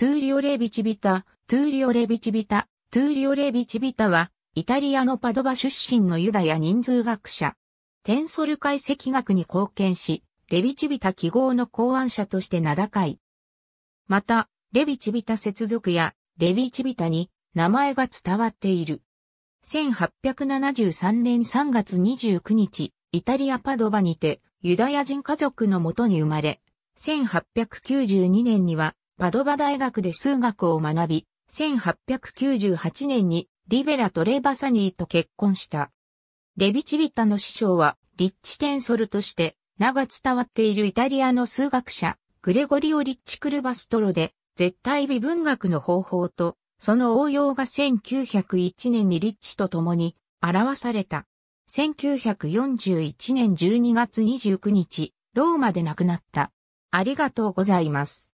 トゥーリオレビチビタ、トゥーリオレビチビタ、トゥーリオレビチビタは、イタリアのパドバ出身のユダヤ人数学者。テンソル解析学に貢献し、レビチビタ記号の考案者として名高い。また、レビチビタ接続やレビチビタに名前が伝わっている。1873年3月29日、イタリアパドバにてユダヤ人家族のもとに生まれ、1892年にはパドバ大学で数学を学び、1898年にリベラ・トレバサニーと結婚した。レビチビタの師匠は、リッチ・テンソルとして、名が伝わっているイタリアの数学者、グレゴリオ・リッチ・クルバストロで、絶対微分学の方法と、その応用が1901年にリッチと共に表された。1941年12月29日、ローマで亡くなった。ありがとうございます。